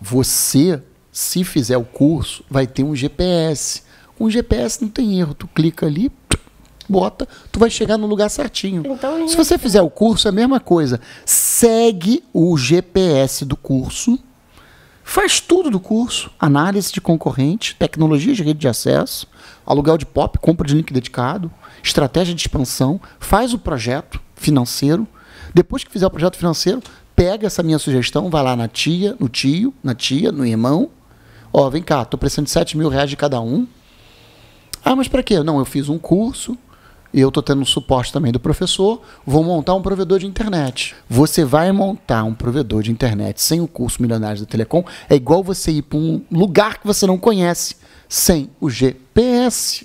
Você, se fizer o curso, vai ter um GPS. Com GPS não tem erro. Tu clica ali, bota, tu vai chegar no lugar certinho. Então, se você fizer o curso, é a mesma coisa. Segue o GPS do curso, faz tudo do curso, análise de concorrente, tecnologia de rede de acesso, aluguel de POP, compra de link dedicado, estratégia de expansão, faz o projeto financeiro. Depois que fizer o projeto financeiro, pega essa minha sugestão, vai lá na tia, no tio, na tia, no irmão. Ó, vem cá, tô precisando de 7 mil reais de cada um. Ah, mas para quê? Não, eu fiz um curso, eu tô tendo o suporte também do professor, vou montar um provedor de internet. Você vai montar um provedor de internet sem o curso Milionários da Telecom, é igual você ir para um lugar que você não conhece sem o GPS.